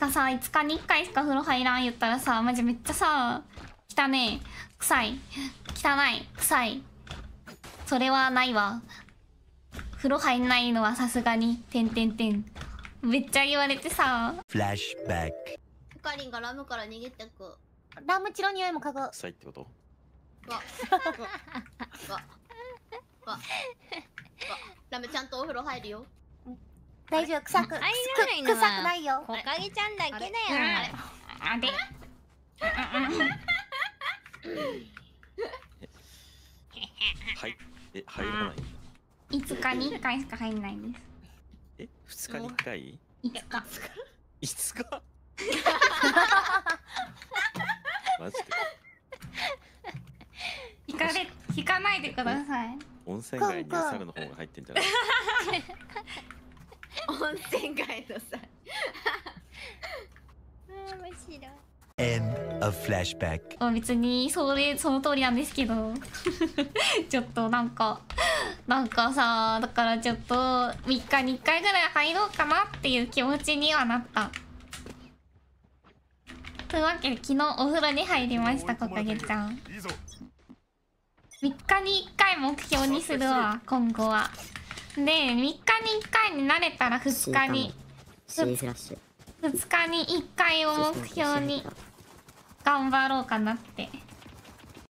かさ、5日に1回しか風呂入らん言ったらさ、マジめっちゃさ、汚ねえ。臭い。汚い。臭い。それはないわ。風呂入んないのはさすがに、てんてんてん。めっちゃ言われてさ。フラッシュバック。かりんがラムから逃げてく。ラムチの匂いも嗅ぐ。臭いってことわ。わ。わ。わ。ラムちゃんとお風呂入るよ。大丈夫臭く臭くないよこかげちゃんだけだよあれはいえ入らない五日に一回しか入んないですえ二日に一回五日五日 マジで引かれ引かないでください温泉街にサルの方が入ってんじゃない温泉街のさ面白いあ別にそれその通りなんですけど ちょっとなんかなんかさだからちょっと3日に1回ぐらい入ろうかなっていう気持ちにはなったというわけで昨日お風呂に入りましたこかげちゃん3日に1回目標にするわ今後はで3日に1回に慣れたら2日に2日に1回を目標に頑張ろうかなって。